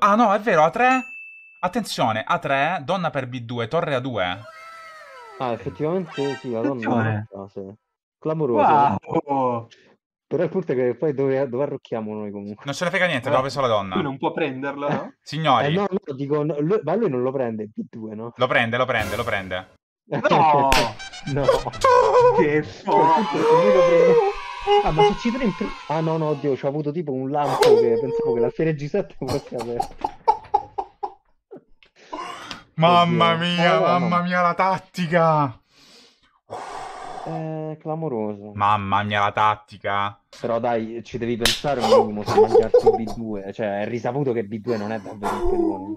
Ah no, è vero, A3... Attenzione, A3, donna per B2, torre A2. Ah, effettivamente sì, la donna... Ah, sì. Clamoroso. Wow. Però il punto è che poi dove, dove arrocchiamo noi comunque? Non ce ne frega niente, abbiamo preso la donna. Lui non può prenderla, no? Signori. Eh, no, no, dico, no, lui, ma lui non lo prende, B2, no? Lo prende, lo prende, lo prende. No! no! Che foda! Ah, ma succederà in prima. Ah, no, no, oddio, ho avuto tipo un lampo che pensavo che la serie G7 fosse aperta. Mamma oddio. mia, eh, mamma no. mia, la tattica! È eh, clamoroso. Mamma mia, la tattica! Però dai, ci devi pensare un minimo se mangiarti B2. Cioè, è risaputo che B2 non è davvero un pedone.